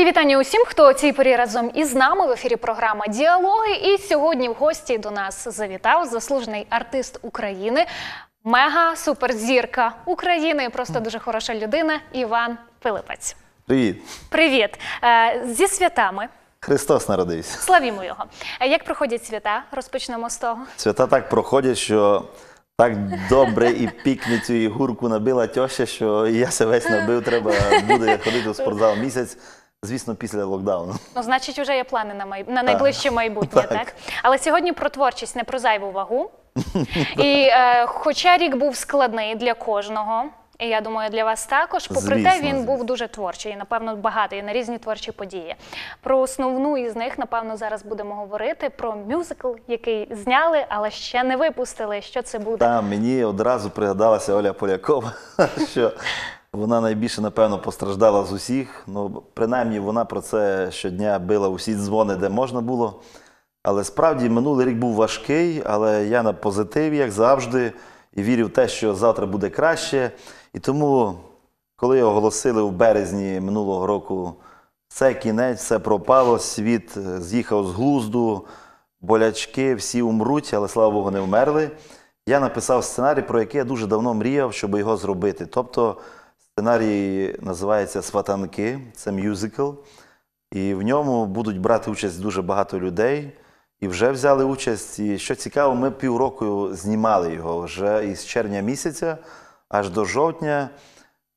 Мої вітання усім, хто цій порі разом із нами в ефірі програма Діалоги. І сьогодні в гості до нас завітав заслужений артист України, мега суперзірка України. Просто дуже хороша людина. Іван Пилипець. Привіт, привіт е, зі святами. Христос народився. Славімо його. Як проходять свята? Розпочнемо з того. Свята так проходять, що. Так добре і пікницю, і гурку набила тьоща, що я себе весь набив, треба буде ходити в спортзал місяць звісно, після локдауну. Ну, значить, вже є плани на май... на найближче майбутнє, так. так? Але сьогодні про творчість не про зайву вагу. І е, хоча рік був складний для кожного, і я думаю, для вас також, попри звісно, те, він звісно. був дуже творчий і, напевно, багатий на різні творчі події. Про основну із них, напевно, зараз будемо говорити про мюзикл, який зняли, але ще не випустили. Що це буде? Та мені одразу пригадалася Оля Полякова, що вона найбільше, напевно, постраждала з усіх. Ну, принаймні, вона про це щодня била усі дзвони, де можна було. Але справді минулий рік був важкий, але я на позитиві, як завжди, і вірю в те, що завтра буде краще. І тому, коли оголосили в березні минулого року це кінець, все пропало, світ з'їхав з глузду, болячки, всі умруть, але слава Богу, не вмерли. Я написав сценарій, про який я дуже давно мріяв, щоб його зробити. Тобто. Сценарій називається Сватанки, це мюзикл. І в ньому будуть брати участь дуже багато людей. І вже взяли участь. І що цікаво, ми півроку знімали його вже із червня місяця аж до жовтня.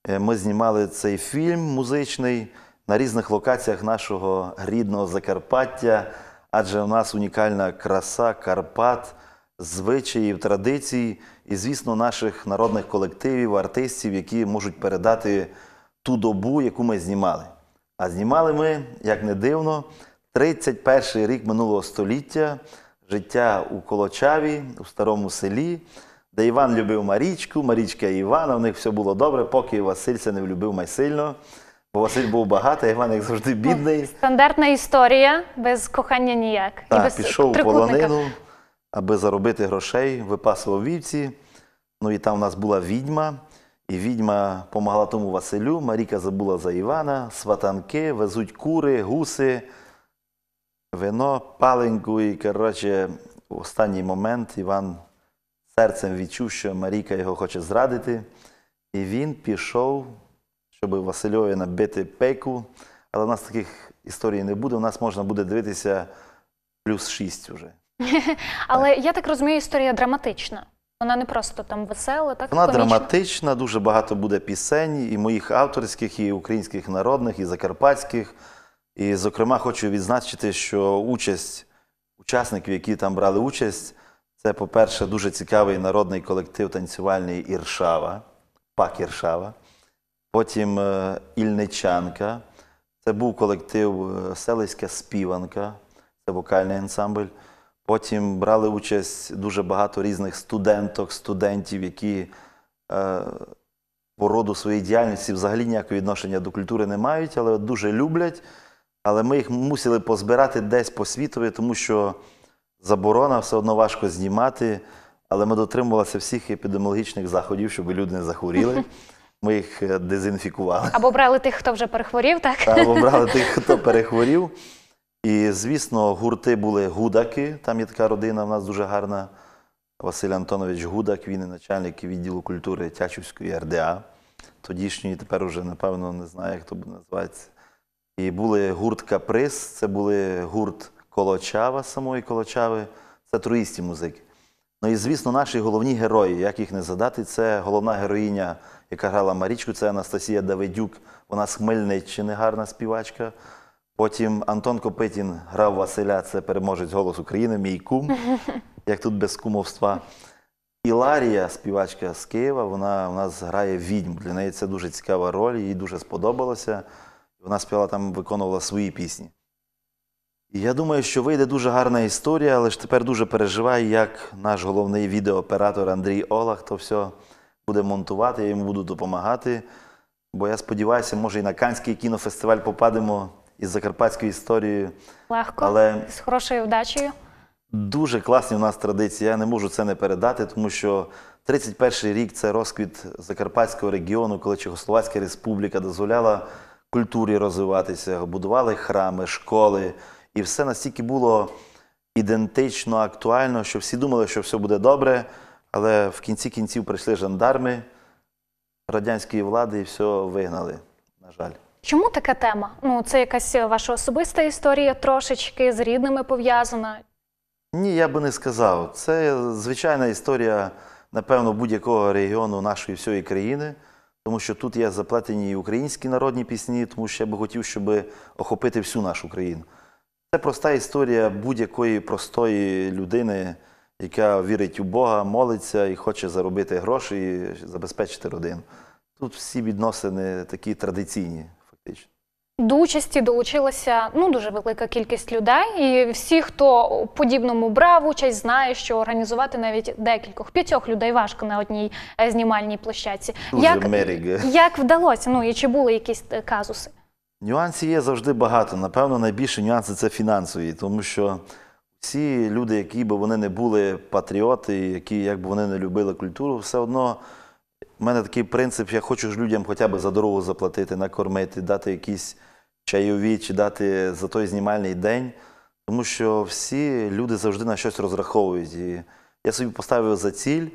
Е, ми знімали цей фільм музичний на різних локаціях нашого рідного Закарпаття, адже в нас унікальна краса Карпат звичаїв, традицій і, звісно, наших народних колективів, артистів, які можуть передати ту добу, яку ми знімали. А знімали ми, як не дивно, 31 рік минулого століття життя у Колочаві, у старому селі, де Іван любив Марічку, Марічка Івана, в них все було добре, поки Васильця не влюбив майсильно. Бо Василь був багатий, Іван, як завжди, бідний. Стандартна історія без кохання ніяк. Так, пішов у полонину, аби заробити грошей, випасував вівці. Ну і там в нас була відьма. І відьма помогла тому Василю, Маріка забула за Івана, сватанки, везуть кури, гуси, вино, паленьку. І, коротше, в останній момент Іван серцем відчув, що Маріка його хоче зрадити. І він пішов, щоб Васильові набити пейку. Але в нас таких історій не буде. У нас можна буде дивитися плюс шість уже. Але я так розумію, історія драматична. Вона не просто там весела, так вона комічна. драматична. Дуже багато буде пісень і моїх авторських, і українських народних, і закарпатських. І, зокрема, хочу відзначити, що участь учасників, які там брали участь, це, по-перше, дуже цікавий народний колектив танцювальний Іршава, Пак Іршава, потім е, Ільничанка. Це був колектив е, Селиська Співанка, це вокальний ансамбль. Потім брали участь дуже багато різних студенток, студентів, які е, по роду своєї діяльності взагалі ніякого відношення до культури не мають, але дуже люблять. Але ми їх мусили позбирати десь по світові, тому що заборона все одно важко знімати. Але ми дотримувалися всіх епідеміологічних заходів, щоб люди не захворіли. Ми їх е, дезінфікували. Або брали тих, хто вже перехворів, так? Або брали тих, хто перехворів. І, звісно, гурти були гудаки. Там є така родина, в нас дуже гарна. Василь Антонович Гудак, він і начальник відділу культури Тячівської РДА, тодішньої, тепер уже, напевно, не знаю, як то буде називатися. І були гурт Каприз, це були гурт Колочава, самої Колочави, це труїсті музики. Ну і, звісно, наші головні герої, як їх не задати, це головна героїня, яка грала Марічку, це Анастасія Давидюк. Вона з Хмельниччини, гарна співачка. Потім Антон Копитін грав Василя, це переможець голос України, мій кум, як тут без кумовства. І Ларія, співачка з Києва, вона у нас грає відьму. Для неї це дуже цікава роль, їй дуже сподобалося. Вона співала там, виконувала свої пісні. І я думаю, що вийде дуже гарна історія, але ж тепер дуже переживаю, як наш головний відеооператор Андрій Олах то все буде монтувати, я йому буду допомагати. Бо я сподіваюся, може і на Канський кінофестиваль попадемо із закарпатської історії Легко, але з хорошою вдачею. Дуже класні у нас традиції. Я не можу це не передати, тому що 31-й рік це розквіт закарпатського регіону, коли Чехословацька республіка дозволяла культурі розвиватися, будували храми, школи, і все настільки було ідентично, актуально, що всі думали, що все буде добре. Але в кінці кінців прийшли жандарми радянської влади і все вигнали. На жаль. Чому така тема? Ну, це якась е, ваша особиста історія трошечки з рідними пов'язана? Ні, я би не сказав. Це е, звичайна історія, напевно, будь-якого регіону нашої всієї країни, тому що тут є заплетені і українські народні пісні, тому що я би хотів, щоб охопити всю нашу країну. Це проста історія будь-якої простої людини, яка вірить у Бога, молиться і хоче заробити гроші і забезпечити родину. Тут всі відносини такі традиційні фактично. До участі долучилася ну дуже велика кількість людей, і всі, хто подібному брав участь, знає, що організувати навіть декількох п'ятьох людей важко на одній е, знімальній площадці. як як вдалося? Ну і чи були якісь е, казуси? Нюансів є завжди багато. Напевно, найбільше нюанси це фінансові, тому що всі люди, які б вони не були патріоти, які як би вони не любили культуру, все одно. У мене такий принцип, я хочу ж людям хоча б за дорогу заплатити, накормити, дати якісь чайові чи дати за той знімальний день. Тому що всі люди завжди на щось розраховують. І я собі поставив за ціль,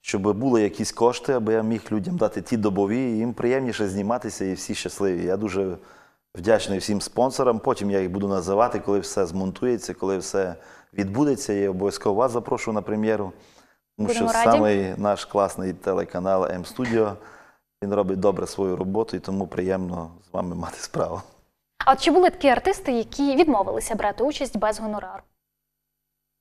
щоб були якісь кошти, аби я міг людям дати ті добові, і їм приємніше зніматися і всі щасливі. Я дуже вдячний всім спонсорам. Потім я їх буду називати, коли все змонтується, коли все відбудеться. Я обов'язково вас запрошую на прем'єру. Тому що раді. саме наш класний телеканал М-Студіо він робить добре свою роботу і тому приємно з вами мати справу. А от чи були такі артисти, які відмовилися брати участь без гонорару?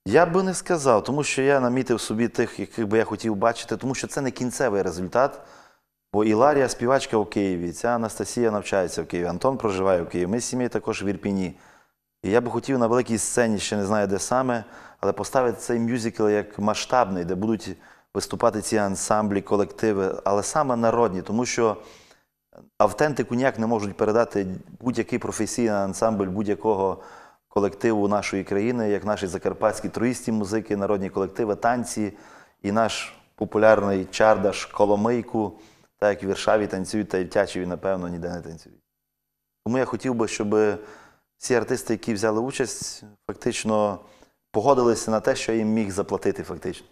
Я би не сказав, тому що я намітив собі тих, яких би я хотів бачити, тому що це не кінцевий результат. Бо Іларія співачка у Києві, ця Анастасія навчається в Києві, Антон проживає в Києві. Ми з сім'єю також в Ірпіні. І я би хотів на великій сцені, ще не знаю де саме, але поставити цей мюзикл як масштабний, де будуть виступати ці ансамблі, колективи, але саме народні, тому що автентику ніяк не можуть передати будь-який професійний ансамбль будь-якого колективу нашої країни, як наші закарпатські троїсті музики, народні колективи, танці і наш популярний чардаш Коломийку, так як Віршаві танцюють, та й в напевно, ніде не танцюють. Тому я хотів би, щоб всі артисти, які взяли участь, фактично погодилися на те, що я їм міг заплатити. фактично.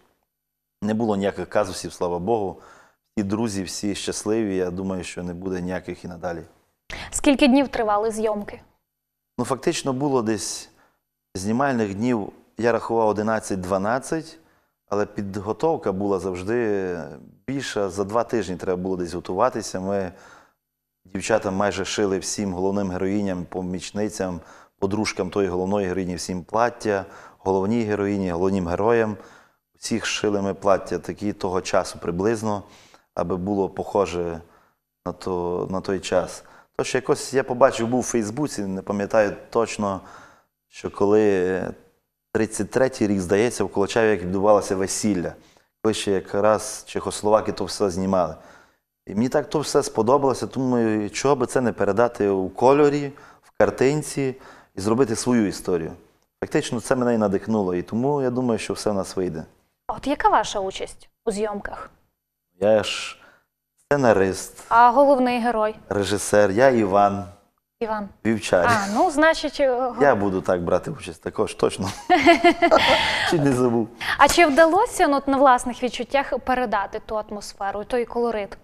Не було ніяких казусів, слава Богу. І друзі, всі щасливі. Я думаю, що не буде ніяких і надалі. Скільки днів тривали зйомки? Ну, фактично, було десь знімальних днів. Я рахував 11-12, але підготовка була завжди більша. За два тижні треба було десь готуватися. Ми дівчата майже шили всім головним героїням, помічницям, подружкам тої головної героїні, всім плаття, головній героїні, головним героям. Усіх шили ми плаття такі того часу приблизно, аби було похоже на, то, на той час. Тож якось я побачив, був у Фейсбуці, не пам'ятаю точно, що коли 33-й рік, здається, в Колочаві як відбувалося весілля, коли ще якраз Чехословаки то все знімали. І мені так то все сподобалося, думаю, чого би це не передати у кольорі, в картинці і зробити свою історію. Фактично, це мене і надихнуло, і тому я думаю, що все в нас вийде. От яка ваша участь у зйомках? Я ж сценарист. А головний герой? Режисер, я Іван. Іван. Вівчар. А, ну, значить... Е, я буду так брати участь також, точно. Чи не забув. А чи вдалося ну, на власних відчуттях передати ту атмосферу, той колорит?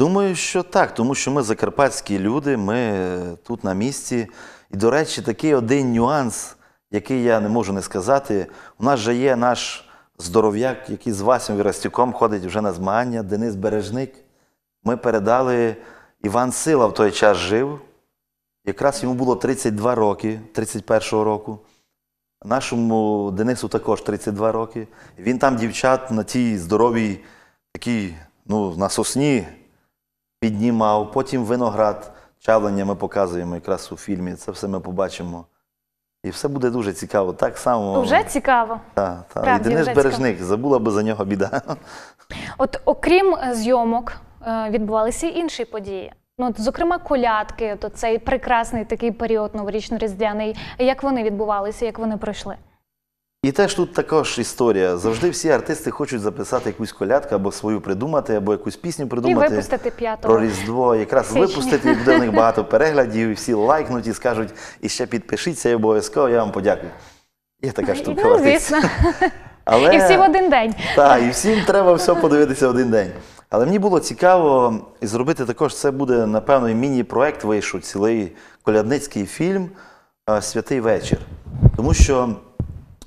Думаю, що так, тому що ми закарпатські люди, ми е, тут на місці. І, до речі, такий один нюанс, який я не можу не сказати. У нас же є наш здоров'як, який з Васем Вірастюком ходить вже на змагання, Денис Бережник. Ми передали Іван Сила в той час жив. Якраз йому було 32 роки, 31-го року. Нашому Денису також 32 роки. Він там дівчат на тій здоровій, такій, ну, на сосні піднімав, потім виноград, чавлення ми показуємо якраз у фільмі. Це все ми побачимо. І все буде дуже цікаво. Так само Уже цікаво. Так, так. І Денис Бережник забула би за нього біда. От окрім е, зйомок, е, відбувалися й інші події. Ну, от, зокрема, колядки, то цей прекрасний такий період новорічно-різдвяний. Як вони відбувалися, як вони пройшли? І теж тут також історія. Завжди всі артисти хочуть записати якусь колядку або свою придумати, або якусь пісню придумати. І випустити п'ятого. Про Різдво, якраз Січні. випустити, і буде в них багато переглядів, і всі лайкнуть і скажуть, і ще підпишіться, і обов'язково я вам подякую. Є така ну, штука. Ну, звісно. Але, І всі в один день. Так, і всім треба все подивитися в один день. Але мені було цікаво зробити також це буде, напевно, міні-проект вийшов, цілий колядницький фільм Святий вечір. Тому що.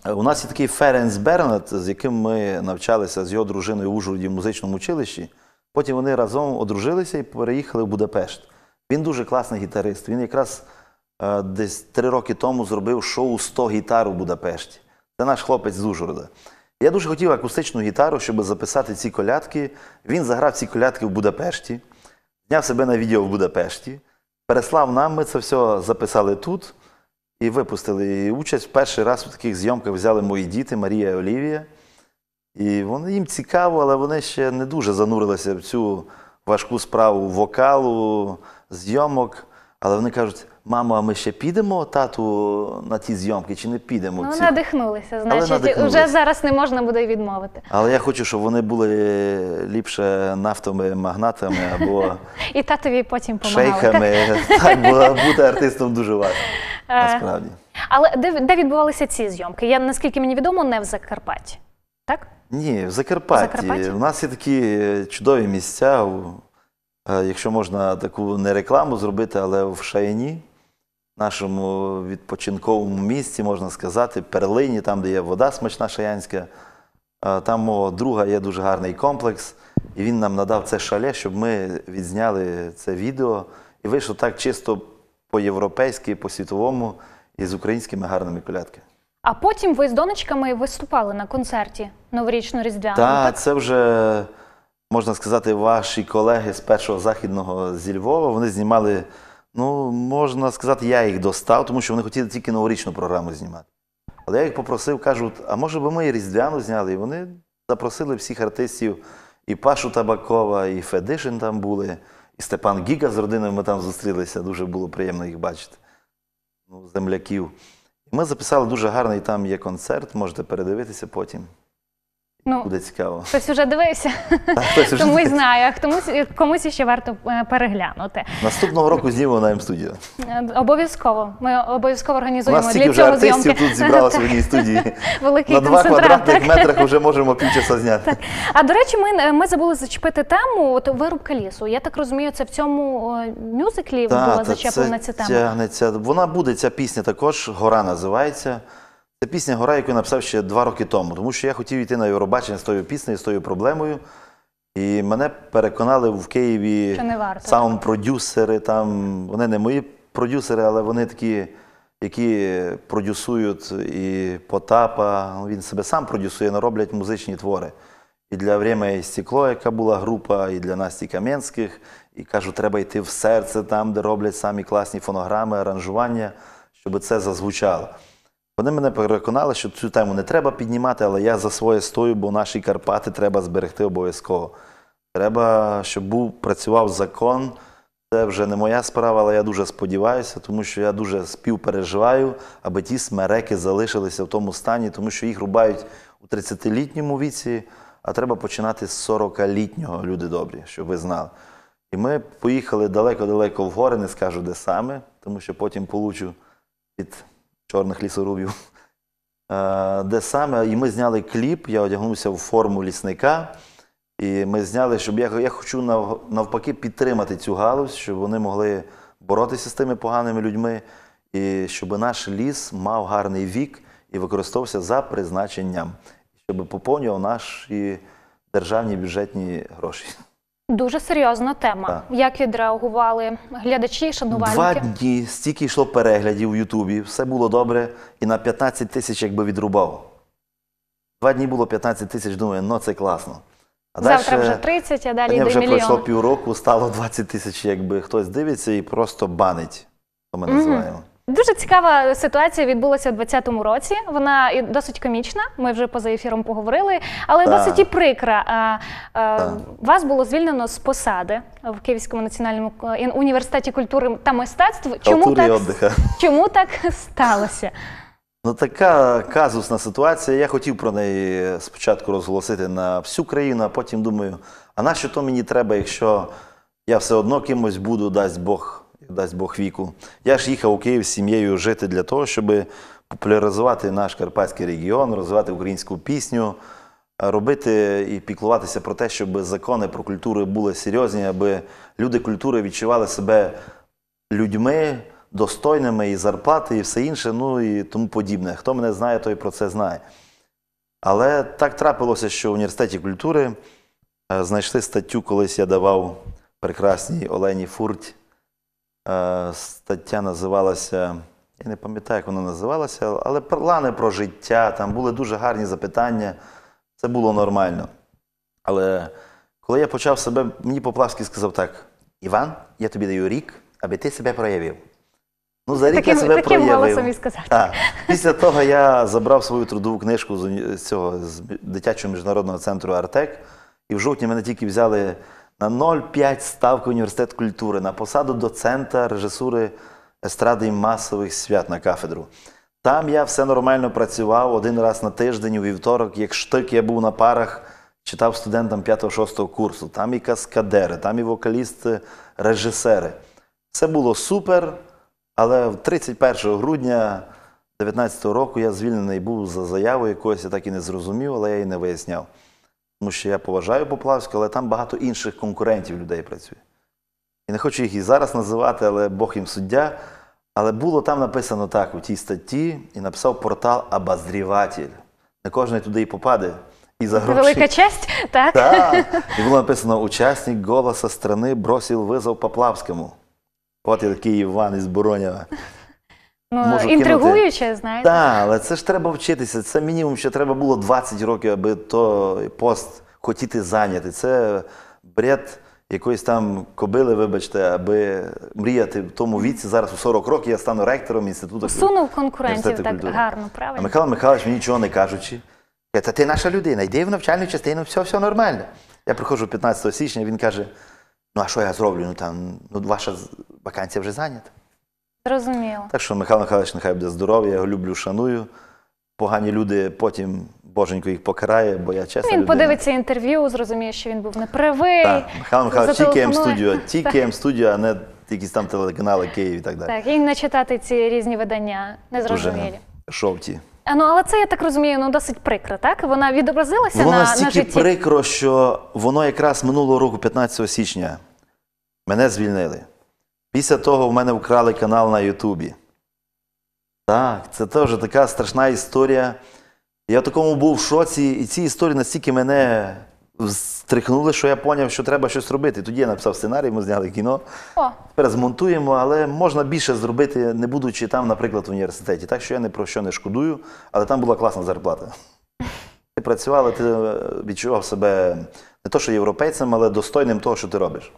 Е, у нас є такий Ференс Бернат, з яким ми навчалися з його дружиною в Ужгороді в музичному училищі. Потім вони разом одружилися і переїхали в Будапешт. Він дуже класний гітарист. Він якраз е, десь три роки тому зробив шоу 100 гітар у Будапешті. Це наш хлопець з Ужгорода. Я дуже хотів акустичну гітару, щоб записати ці колядки. Він заграв ці колядки в Будапешті, зняв себе на відео в Будапешті, переслав нам, ми це все записали тут і випустили її участь. Перший раз в таких зйомках взяли мої діти Марія і Олівія. І вони їм цікаво, але вони ще не дуже занурилися в цю важку справу вокалу, зйомок. Але вони кажуть, мамо, а ми ще підемо тату на ті зйомки чи не підемо? Ну, ці? надихнулися, значить, надихнулися. вже зараз не можна буде й відмовити. Але я хочу, щоб вони були ліпше нафтовими магнатами або і татові потім помагали. шейхами. Так, бо бути артистом дуже важко. Е, Насправді. Але де де відбувалися ці зйомки? Я наскільки мені відомо, не в Закарпатті. Так? Ні, в Закарпатті. У нас є такі е, чудові місця. Е, якщо можна таку не рекламу зробити, але в Шаяні, нашому відпочинковому місці, можна сказати, перлині, там, де є вода смачна шаянська. Там мого друга є дуже гарний комплекс, і він нам надав це шале, щоб ми відзняли це відео. І вийшло так чисто по-європейськи, по-світовому і з українськими гарними колядки. А потім ви з донечками виступали на концерті новорічно-різдвяному. Так, так, це вже можна сказати, ваші колеги з першого західного зі Львова. Вони знімали. Ну, можна сказати, я їх достав, тому що вони хотіли тільки новорічну програму знімати. Але я їх попросив, кажуть, а може би ми і Різдвяну зняли? І вони запросили всіх артистів, і Пашу Табакова, і Федишин там були. І Степан Гіга з родиною ми там зустрілися, дуже було приємно їх бачити. Ну, Земляків. Ми записали дуже гарний там є концерт, можете передивитися потім. Ну, Буде цікаво. Хтось вже дивився, тому й знає, а е, комусь, ще варто е, переглянути. Наступного року знімемо на М-студію. Е, обов'язково. Ми обов'язково організуємо для цього зйомки. вже артистів тут зібралося в одній студії. на два квадратних метрах вже можемо півчаса зняти. А до речі, ми забули зачепити тему вирубка лісу. Я так розумію, це в цьому мюзиклі була зачеплена ця тема. Тягнеться. Вона буде ця пісня також, гора називається. Це пісня Гора, яку написав ще два роки тому, тому що я хотів йти на Євробачення з тою піснею, з тою проблемою. І мене переконали в Києві саунд-продюсери. вони не мої продюсери, але вони такі, які продюсують і Потапа. Він себе сам продюсує, але роблять музичні твори. І для «Время і стекло», яка була група, і для Насті Кам'янських. І кажу, треба йти в серце там, де роблять самі класні фонограми, аранжування, щоб це зазвучало. Вони мене переконали, що цю тему не треба піднімати, але я за своє стою, бо наші Карпати треба зберегти обов'язково. Треба, щоб був працював закон. Це вже не моя справа, але я дуже сподіваюся, тому що я дуже співпереживаю, аби ті смереки залишилися в тому стані, тому що їх рубають у 30-літньому віці, а треба починати з 40-літнього, люди добрі, щоб ви знали. І ми поїхали далеко-далеко в гори, не скажу де саме, тому що потім получу від чорних лісорубів. Е, де саме, і ми зняли кліп, я одягнувся в форму лісника. І ми зняли, щоб я я хочу навпаки підтримати цю галузь, щоб вони могли боротися з тими поганими людьми, і щоб наш ліс мав гарний вік і використовувався за призначенням, щоб поповнював наші державні бюджетні гроші. Дуже серйозна тема. Так. Як відреагували глядачі, шанувальники? Два дні стільки йшло переглядів у Ютубі, все було добре, і на 15 тисяч якби відрубав. Два дні було 15 тисяч, думаю, ну це класно. А Завтра дальше, вже 30, а далі. Мені вже мільйон. пройшло півроку, стало 20 тисяч, якби хтось дивиться і просто банить, то ми mm -hmm. називаємо. Дуже цікава ситуація відбулася у 2020 році. Вона досить комічна. Ми вже поза ефіром поговорили, але так. досить і прикра. А, а, вас було звільнено з посади в Київському національному е, університеті культури та мистецтв. Чому так, чому так сталося? Ну, така казусна ситуація. Я хотів про неї спочатку розголосити на всю країну, а потім думаю: а нащо то мені треба, якщо я все одно кимось буду, дасть Бог дасть Бог віку. Я ж їхав у Київ з сім'єю жити для того, щоб популяризувати наш карпатський регіон, розвивати українську пісню, робити і піклуватися про те, щоб закони про культуру були серйозні, аби люди культури відчували себе людьми. Достойними і зарплати, і все інше, ну і тому подібне. Хто мене знає, той про це знає. Але так трапилося, що в університеті культури е, знайшли статтю, колись я давав прекрасній Олені Фурть Е, стаття називалася. Я не пам'ятаю, як вона називалася, але плани про життя, там були дуже гарні запитання, це було нормально. Але коли я почав себе, мені Поплавський сказав так: Іван, я тобі даю рік, аби ти себе проявив. Ну, за рік таким, я себе таким проявив. І сказати. після того я забрав свою трудову книжку з цього з дитячого міжнародного центру Артек, і в жовтні мене тільки взяли на 0,5 ставки університет культури на посаду доцента режисури естради і масових свят на кафедру. Там я все нормально працював один раз на тиждень, у вівторок, як штик, я був на парах, читав студентам 5-6 курсу. Там і каскадери, там і вокалісти, режисери. Це було супер. Але 31 грудня 2019 року я звільнений був за заявою якоюсь, я так і не зрозумів, але я її не виясняв. Тому що я поважаю Поплавську, але там багато інших конкурентів людей працює. І не хочу їх і зараз називати, але Бог їм суддя. Але було там написано так у тій статті, і написав портал Абазріватель. Не кожен туди і попаде. І за гроші. Велика честь, так? Так. І було написано: учасник голоса страни бросив визов Поплавському. От я такий Іван із Боронєва. Ну, Можу інтригуюче, кинути. знаєте. Так, але це ж треба вчитися. Це мінімум, що треба було 20 років, аби той пост хотіти зайняти. Це бред якоїсь там кобили, вибачте, аби мріяти в тому віці. Зараз у 40 років я стану ректором інституту. Усунув конкурентів так культури. гарно, правильно. А Михайло Михайлович, мені нічого не кажучи. Я, Та ти наша людина, йди в навчальну частину, все все нормально. Я приходжу 15 січня, він каже: ну а що я зроблю? Ну там ну, ваша вакансія вже зайнята. Зрозуміло. Так що Михайло Михайлович нехай буде здоров'я, я його люблю, шаную. Погані люди потім боженько їх покарає, бо я чесно. Він людина. подивиться інтерв'ю, зрозуміє, що він був неправий. Так, Михайло Михайлович, тільки м студіо, тільки м студіо, а не якісь там телеканали Київ і так далі. Так, і не читати ці різні видання, незрозумілі. Шовті. А, ну, але це я так розумію, ну досить прикро, так? Вона відобразилася ну, воно на, на житті? Воно настільки прикро, що воно якраз минулого року, 15 січня, мене звільнили. Після того в мене вкрали канал на Ютубі. Так, це теж така страшна історія. Я в такому був в шоці, і ці історії настільки мене стрихнули, що я зрозумів, що треба щось робити. Тоді я написав сценарій, ми зняли кіно. О. Тепер змонтуємо, але можна більше зробити, не будучи там, наприклад, в університеті. Так що я ні про що не шкодую, але там була класна зарплата. Ти працював, ти е, відчував себе не то, що європейцем, але достойним того, що ти робиш.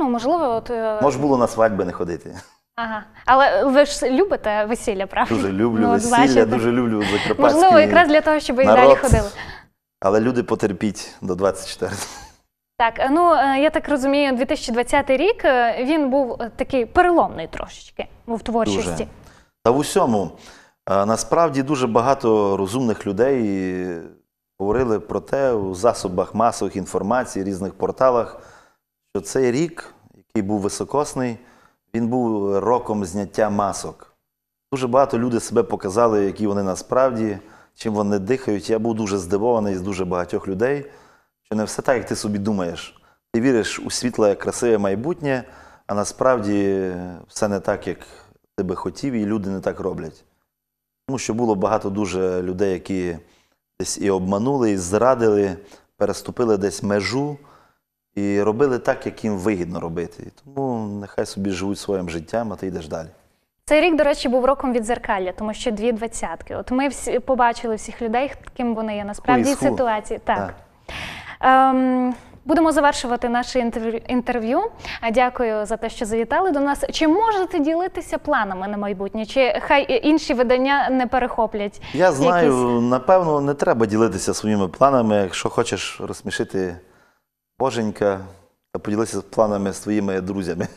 Ну, можливо, от. Е, Може було на свадьби не ходити. Ага. Але ви ж любите весілля, правда? Дуже люблю Ну, весілля, бачите. дуже люблю закарпатський Можливо, якраз для того, щоб і далі ходили. Але люди потерпіть до 24 Так, е, ну е, я так розумію, 2020 рік він був такий переломний трошечки в творчості. Дуже. Та в усьому. Насправді дуже багато розумних людей говорили про те у засобах масових інформацій, різних порталах, що цей рік, який був високосний, він був роком зняття масок. Дуже багато людей себе показали, які вони насправді, чим вони дихають. Я був дуже здивований з дуже багатьох людей, що не все так, як ти собі думаєш. Ти віриш у світле, красиве майбутнє, а насправді все не так, як ти би хотів, і люди не так роблять. Тому що було багато дуже людей, які десь і обманули, і зрадили, переступили десь межу і робили так, як їм вигідно робити. тому нехай собі живуть своїм життям, а ти йдеш далі. Цей рік, до речі, був роком відзеркалля, тому що дві двадцятки. От ми всі побачили всіх людей, ким вони є насправді Хуй, ситуації. Так. так. Ем, Будемо завершувати наше інтерв'ю. Дякую за те, що завітали до нас. Чи можете ділитися планами на майбутнє? Чи хай інші видання не перехоплять? Я знаю, якісь... напевно, не треба ділитися своїми планами, якщо хочеш розсмішити. Боженька поділився планами з своїми друзями.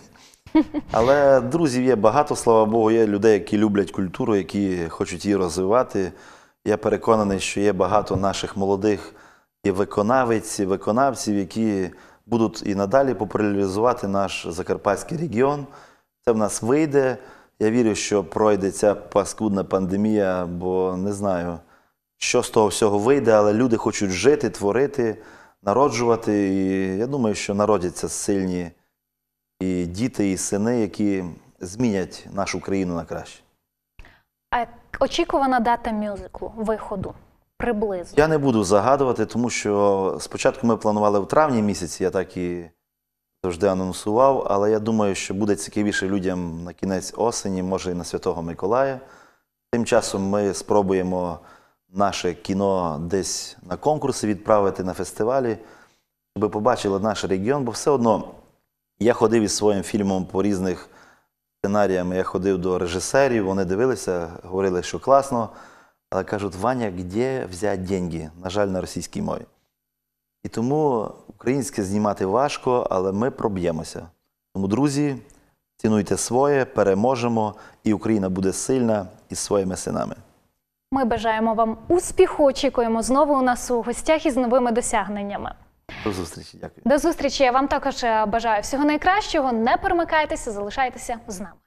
Але друзів є багато, слава Богу, є людей, які люблять культуру, які хочуть її розвивати. Я переконаний, що є багато наших молодих і виконавець, і виконавців, які будуть і надалі популяризувати наш Закарпатський регіон. Це в нас вийде. Я вірю, що пройде ця паскудна пандемія, бо не знаю, що з того всього вийде, але люди хочуть жити, творити народжувати. І я думаю, що народяться сильні і діти, і сини, які змінять нашу країну на краще. А очікувана дата мюзиклу виходу приблизно. Я не буду загадувати, тому що спочатку ми планували в травні місяці, я так і завжди анонсував, але я думаю, що буде цікавіше людям на кінець осені, може і на Святого Миколая. Тим часом ми спробуємо наше кіно десь на конкурси відправити на фестивалі, щоб побачили наш регіон, бо все одно я ходив із своїм фільмом по різних сценаріям, я ходив до режисерів, вони дивилися, говорили, що класно. Але кажуть, Ваня, де взяти деньги? На жаль, на російській мові. І тому українське знімати важко, але ми проб'ємося. Тому, друзі, цінуйте своє, переможемо, і Україна буде сильна із своїми синами. Ми бажаємо вам успіху. Очікуємо знову у нас у гостях із новими досягненнями. До зустрічі, дякую. До зустрічі. Я вам також е, бажаю всього найкращого. Не перемикайтеся, залишайтеся з нами.